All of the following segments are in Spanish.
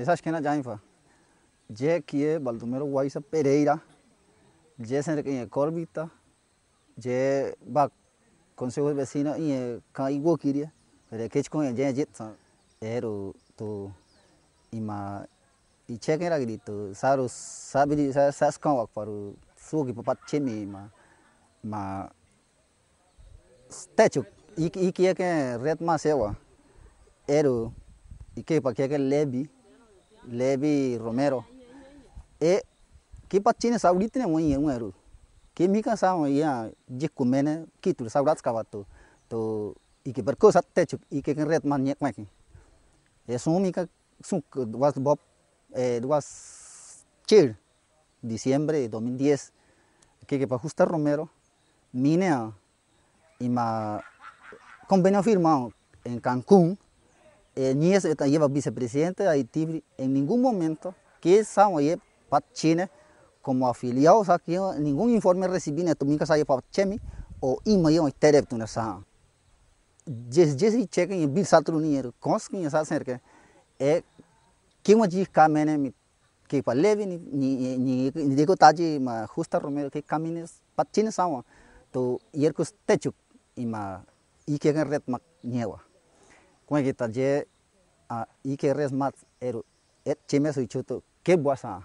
Essa esquina já infa. já que é Baldomero Guaisa Pereira. já sempre que é Corbita. Je ba consejo vecino e caigo queria. Pero que com é já je era to ima e che que era grito. Saro sabe sas com para o sugi para chemi ma ma techo e que é que é o, eu era e que para que é leve Levi Romero. E qué chine sauriti ne wani yen weru. Ki mika sa wani ya jikumene kitur saurat skavato. To ike perkosa techo ike ken ret man nyek meki. E sun mica, sun was bob eh, was chir diciembre de 2010 que que justa Romero minea y ma convenio firmado en Cancún eh, Niñas que lleva vicepresidente de Haití en ningún momento que estamos ahí para como afiliados aquí ningún informe recibí en mi casa para Chemi o ima y estere tu nasa. Jes cheque y chequen y bil satru nier conskin esa cerca es que allí dice camine que para levi ni ni ni digo taji ma justa romero que camines para China sama to yerkus y ma y que red ma nieva. Como que talle a ike res mat eru et cheme su chuto ke boasa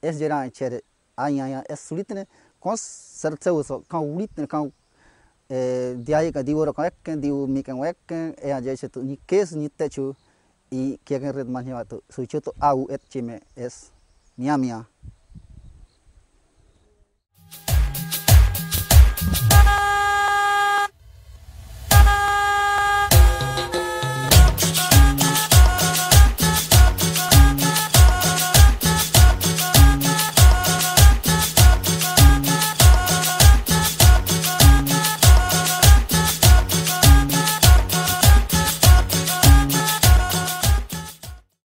es jera che de anya ya es sulitne kon serce uso kan ulitne kan e dia ye ka diwo ro kan ken diwo mi kan wek ken e a jese tu ni kes ni techu i kegen red manhi wa tu su chuto au et cheme es mia mia